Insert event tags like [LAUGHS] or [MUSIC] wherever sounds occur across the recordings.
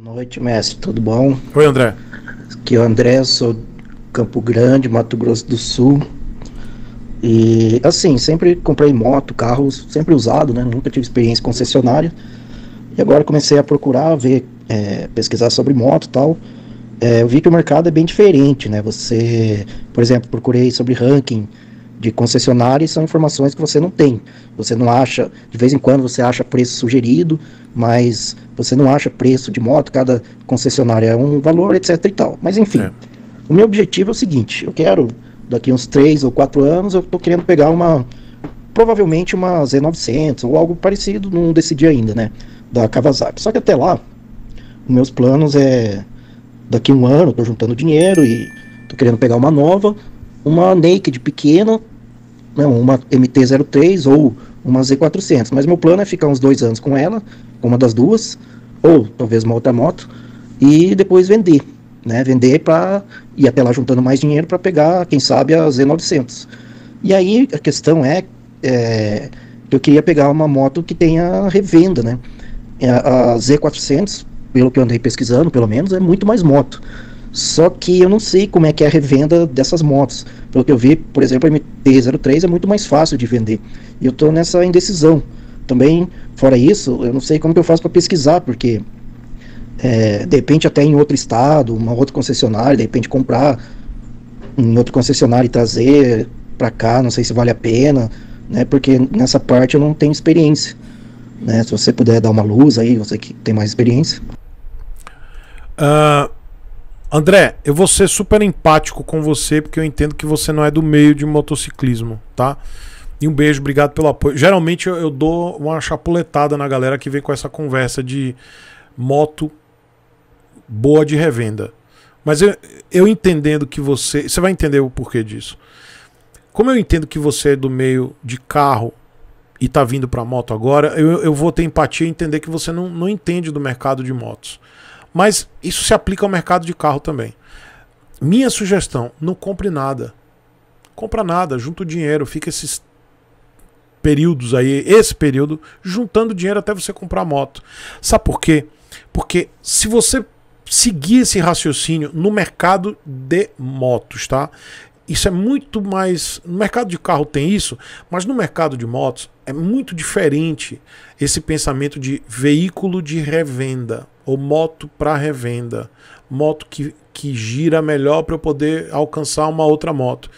Boa noite, mestre. Tudo bom? Oi, André. Aqui é o André, sou de Campo Grande, Mato Grosso do Sul. E assim, sempre comprei moto, carro, sempre usado, né? Nunca tive experiência concessionária. E agora comecei a procurar, ver, é, pesquisar sobre moto e tal. É, eu vi que o mercado é bem diferente, né? Você, por exemplo, procurei sobre ranking de concessionária e são informações que você não tem. Você não acha, de vez em quando você acha preço sugerido, mas você não acha preço de moto, cada concessionária é um valor, etc e tal. Mas enfim, é. o meu objetivo é o seguinte, eu quero daqui uns 3 ou 4 anos, eu estou querendo pegar uma provavelmente uma Z900 ou algo parecido, não decidi ainda, né, da Kawasaki. Só que até lá, meus planos é daqui um ano, estou juntando dinheiro e estou querendo pegar uma nova uma naked pequena, né, uma MT-03 ou uma Z400. Mas meu plano é ficar uns dois anos com ela, com uma das duas, ou talvez uma outra moto, e depois vender. Né, vender para ir até lá juntando mais dinheiro para pegar, quem sabe, a Z900. E aí a questão é, é, que eu queria pegar uma moto que tenha revenda, né? A, a Z400, pelo que eu andei pesquisando, pelo menos, é muito mais moto. Só que eu não sei como é que é a revenda dessas motos. Pelo que eu vi, por exemplo, a MT-03 é muito mais fácil de vender. E eu estou nessa indecisão. Também, fora isso, eu não sei como que eu faço para pesquisar, porque é, de repente até em outro estado, uma outra concessionária, de repente comprar em outro concessionário e trazer para cá, não sei se vale a pena, né? Porque nessa parte eu não tenho experiência, né? Se você puder dar uma luz aí, você que tem mais experiência. Uh, André, eu vou ser super empático com você, porque eu entendo que você não é do meio de motociclismo, tá? E um beijo, obrigado pelo apoio. Geralmente eu, eu dou uma chapuletada na galera que vem com essa conversa de moto boa de revenda. Mas eu, eu entendendo que você. Você vai entender o porquê disso. Como eu entendo que você é do meio de carro e está vindo para moto agora, eu, eu vou ter empatia e entender que você não, não entende do mercado de motos. Mas isso se aplica ao mercado de carro também. Minha sugestão: não compre nada. Compra nada, junta o dinheiro, fica esses períodos aí, esse período, juntando dinheiro até você comprar moto. Sabe por quê? Porque se você seguir esse raciocínio no mercado de motos, tá? isso é muito mais. No mercado de carro tem isso, mas no mercado de motos é muito diferente esse pensamento de veículo de revenda ou moto para revenda, moto que, que gira melhor para eu poder alcançar uma outra moto.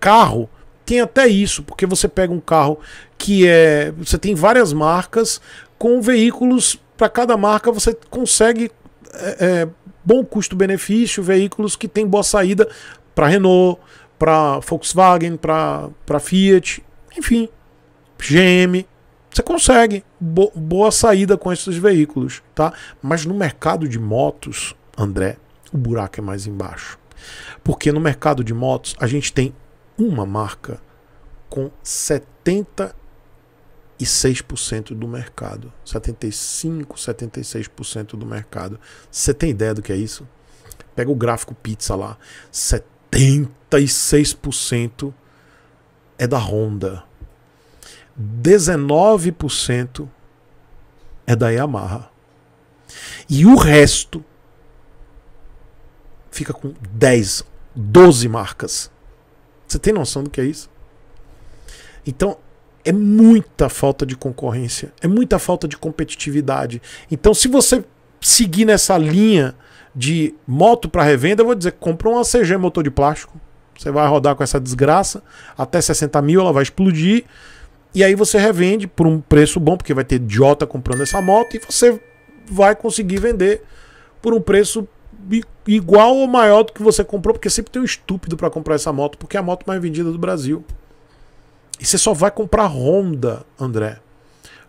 Carro tem até isso, porque você pega um carro que é. Você tem várias marcas com veículos. Para cada marca você consegue é, é, bom custo-benefício, veículos que tem boa saída para Renault, para Volkswagen, para Fiat, enfim, GM. Você consegue bo boa saída com esses veículos, tá? Mas no mercado de motos, André, o buraco é mais embaixo. Porque no mercado de motos a gente tem uma marca com 76% do mercado. 75, 76% do mercado. Você tem ideia do que é isso? Pega o gráfico pizza lá. 76% é da Honda. 19% é da Yamaha. E o resto fica com 10, 12 marcas. Você tem noção do que é isso? Então, é muita falta de concorrência, é muita falta de competitividade. Então, se você seguir nessa linha de moto para revenda, eu vou dizer, compra uma CG motor de plástico. Você vai rodar com essa desgraça, até 60 mil ela vai explodir. E aí você revende por um preço bom, porque vai ter idiota comprando essa moto e você vai conseguir vender por um preço igual ou maior do que você comprou, porque sempre tem um estúpido para comprar essa moto, porque é a moto mais vendida do Brasil. E você só vai comprar Honda, André.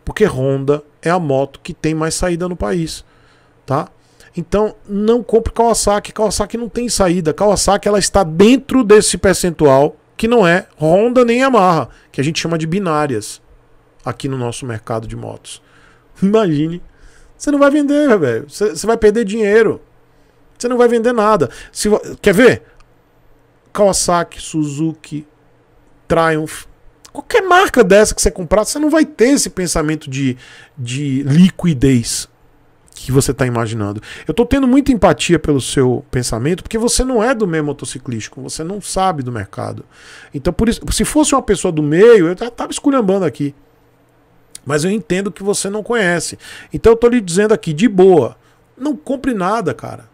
Porque Honda é a moto que tem mais saída no país, tá? Então, não compre Kawasaki. Kawasaki não tem saída. Kawasaki ela está dentro desse percentual que não é Honda nem Yamaha, que a gente chama de binárias aqui no nosso mercado de motos. [LAUGHS] Imagine. Você não vai vender, velho. Você vai perder dinheiro. Você não vai vender nada. Se, quer ver? Kawasaki, Suzuki, Triumph. Qualquer marca dessa que você comprar, você não vai ter esse pensamento de, de liquidez que você está imaginando. Eu estou tendo muita empatia pelo seu pensamento, porque você não é do meio motociclístico, você não sabe do mercado. Então, por isso, se fosse uma pessoa do meio, eu estava esculhambando aqui. Mas eu entendo que você não conhece. Então, eu estou lhe dizendo aqui, de boa, não compre nada, cara.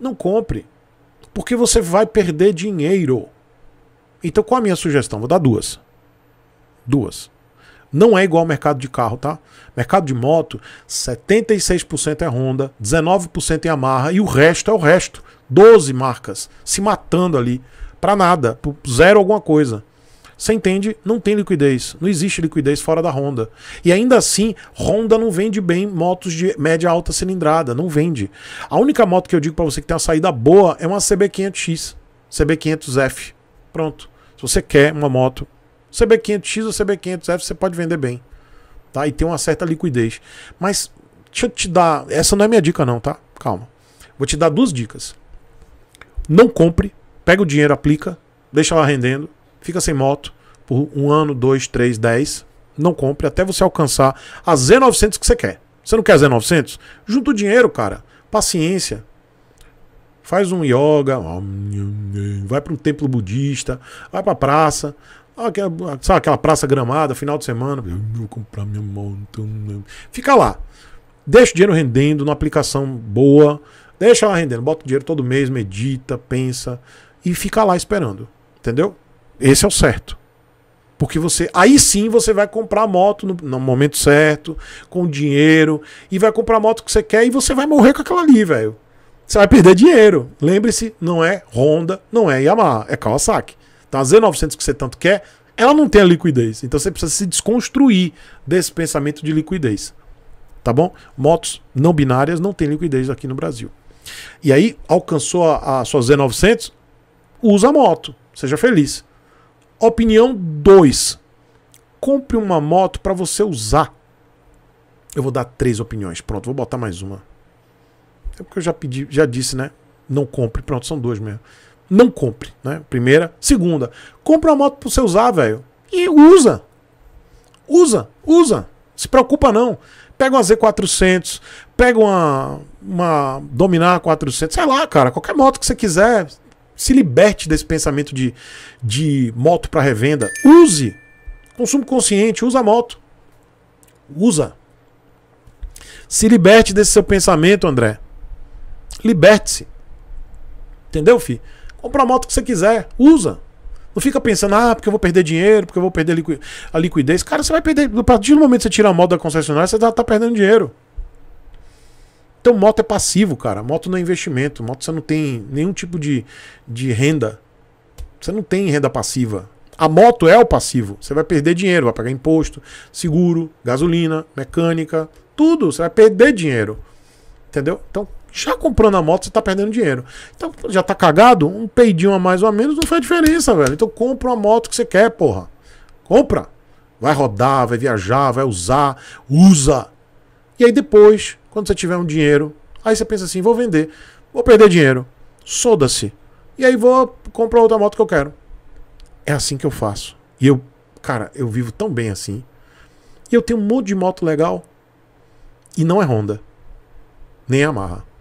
Não compre. Porque você vai perder dinheiro. Então, qual a minha sugestão? Vou dar duas. Duas. Não é igual ao mercado de carro, tá? Mercado de moto, 76% é Honda, 19% é Yamaha e o resto é o resto. 12 marcas se matando ali para nada, por zero alguma coisa. Você entende? Não tem liquidez. Não existe liquidez fora da Honda. E ainda assim, Honda não vende bem motos de média alta cilindrada. Não vende. A única moto que eu digo para você que tem uma saída boa é uma CB500X, CB500F. Pronto. Se você quer uma moto CB500X ou CB500F você pode vender bem, tá? E tem uma certa liquidez. Mas deixa eu te dar, essa não é minha dica não, tá? Calma. Vou te dar duas dicas. Não compre, pega o dinheiro, aplica, deixa lá rendendo, fica sem moto por um ano, dois, três, dez. Não compre até você alcançar a Z900 que você quer. Você não quer a Z900? Junta o dinheiro, cara. Paciência, faz um yoga, vai para um templo budista, vai para a praça, Aquela, sabe aquela praça gramada, final de semana. Eu vou comprar minha moto. Então, né? Fica lá. Deixa o dinheiro rendendo numa aplicação boa. Deixa ela rendendo. Bota o dinheiro todo mês, medita, pensa. E fica lá esperando. Entendeu? Esse é o certo. Porque você. Aí sim você vai comprar a moto no, no, momento certo, com dinheiro. E vai comprar a moto que você quer e você vai morrer com aquela ali, velho. Você vai perder dinheiro. Lembre-se, não é Honda, não é Yamaha, é Kawasaki a Z900 que você tanto quer, ela não tem a liquidez. Então você precisa se desconstruir desse pensamento de liquidez. Tá bom? Motos não binárias não tem liquidez aqui no Brasil. E aí, alcançou a, a sua Z900, usa a moto, seja feliz. Opinião 2. Compre uma moto para você usar. Eu vou dar três opiniões. Pronto, vou botar mais uma. É porque eu já pedi, já disse, né? Não compre. Pronto, são duas mesmo não compre, né? Primeira. Segunda, compra uma moto para você usar, velho. E usa. Usa, usa. Se preocupa não. Pega uma Z400, pega uma, uma Dominar 400, sei lá, cara, qualquer moto que você quiser. Se liberte desse pensamento de, de moto para revenda. Use. Consumo consciente, usa a moto. Usa. Se liberte desse seu pensamento, André. Liberte-se. Entendeu, fi? Compra a moto que você quiser, usa. Não fica pensando, ah, porque eu vou perder dinheiro, porque eu vou perder a liquidez. Cara, você vai perder. A partir do momento que você tira a moto da concessionária, você já tá, tá perdendo dinheiro. Então, moto é passivo, cara. Moto não é investimento. Moto você não tem nenhum tipo de, de renda. Você não tem renda passiva. A moto é o passivo. Você vai perder dinheiro, vai pagar imposto, seguro, gasolina, mecânica, tudo. Você vai perder dinheiro. Entendeu? Então, já comprando a moto, você tá perdendo dinheiro. Então, já tá cagado? Um peidinho a mais ou a menos não faz diferença, velho. Então, compra uma moto que você quer, porra. Compra. Vai rodar, vai viajar, vai usar, usa. E aí depois, quando você tiver um dinheiro, aí você pensa assim, vou vender, vou perder dinheiro, soda-se. E aí vou comprar outra moto que eu quero. É assim que eu faço. E eu, cara, eu vivo tão bem assim. E eu tenho um monte de moto legal. E não é Honda. Nem Yamaha.